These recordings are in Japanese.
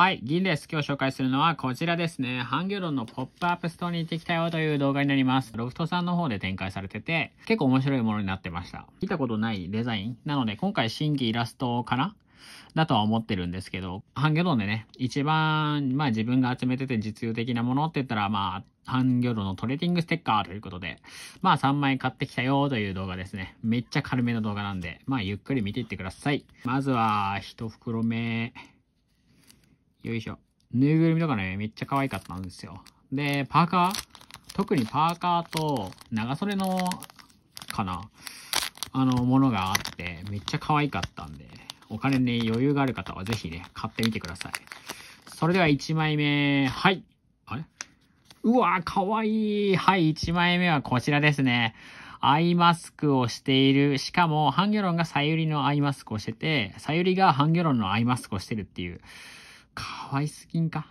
はい、銀です。今日紹介するのはこちらですね。ハンギョドンのポップアップストアに行ってきたよという動画になります。ロフトさんの方で展開されてて、結構面白いものになってました。見たことないデザインなので、今回新規イラストかなだとは思ってるんですけど、ハンギョドンでね、一番、まあ自分が集めてて実用的なものって言ったら、まあ、ハンギョドンのトレーディングステッカーということで、まあ3枚買ってきたよという動画ですね。めっちゃ軽めの動画なんで、まあゆっくり見ていってください。まずは、1袋目。よいしょ。ぬいぐるみとかね、めっちゃ可愛かったんですよ。で、パーカー特にパーカーと長袖の、かなあの、ものがあって、めっちゃ可愛かったんで、お金に、ね、余裕がある方はぜひね、買ってみてください。それでは1枚目、はい。あれうわー、かわいい。はい、1枚目はこちらですね。アイマスクをしている。しかも、ハンギョロンがサユリのアイマスクをしてて、サユリがハンギョロンのアイマスクをしてるっていう。可愛すぎんか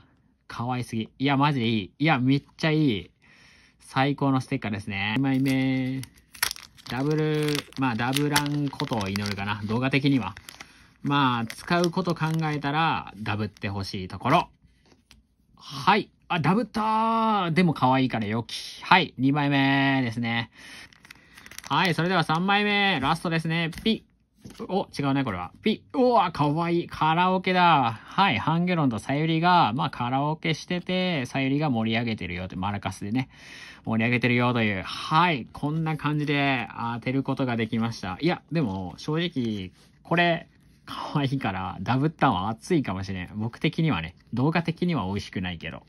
可愛すぎ。いや、マジでいい。いや、めっちゃいい。最高のステッカーですね。2枚目。ダブル、まあ、ダブらんことを祈るかな。動画的には。まあ、使うこと考えたら、ダブってほしいところ。はい。あ、ダブったーでも可愛いから良き。はい。2枚目ですね。はい。それでは3枚目。ラストですね。ピッ。お、違うね、これは。ピッ。うわ、かわいい。カラオケだ。はい、ハンギョロンとさゆりが、まあ、カラオケしてて、さゆりが盛り上げてるよって、マラカスでね、盛り上げてるよという。はい、こんな感じで当てることができました。いや、でも、正直、これ、可愛いから、ダブったんは熱いかもしれん。僕的にはね、動画的には美味しくないけど。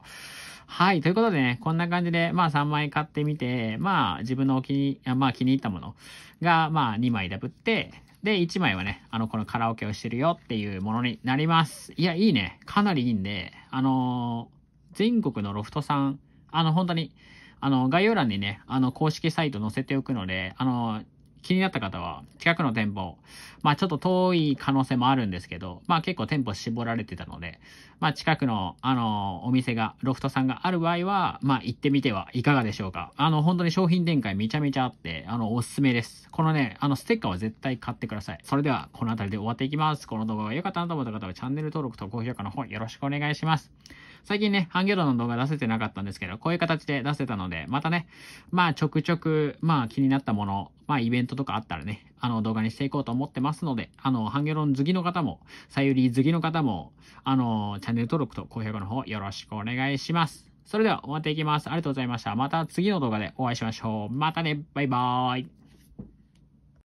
はい。ということでね、こんな感じで、まあ3枚買ってみて、まあ自分のお気に、まあ気に入ったものが、まあ2枚ダブって、で、1枚はね、あの、このカラオケをしてるよっていうものになります。いや、いいね。かなりいいんで、あのー、全国のロフトさん、あの、本当に、あの、概要欄にね、あの、公式サイト載せておくので、あのー、気になった方は、近くの店舗、まあちょっと遠い可能性もあるんですけど、まあ結構店舗絞られてたので、まあ近くの、あの、お店が、ロフトさんがある場合は、まあ行ってみてはいかがでしょうか。あの、本当に商品展開めちゃめちゃあって、あの、おすすめです。このね、あの、ステッカーは絶対買ってください。それでは、この辺りで終わっていきます。この動画が良かったなと思った方は、チャンネル登録と高評価の方よろしくお願いします。最近ね、ハンギョドの動画出せてなかったんですけど、こういう形で出せたので、またね、まあちょくちょく、まあ気になったもの、まあ、イベントとかあったらね、あの、動画にしていこうと思ってますので、あの、ハンギョロン好きの方も、さゆり好きの方も、あの、チャンネル登録と高評価の方よろしくお願いします。それでは終わっていきます。ありがとうございました。また次の動画でお会いしましょう。またね、バイバーイ。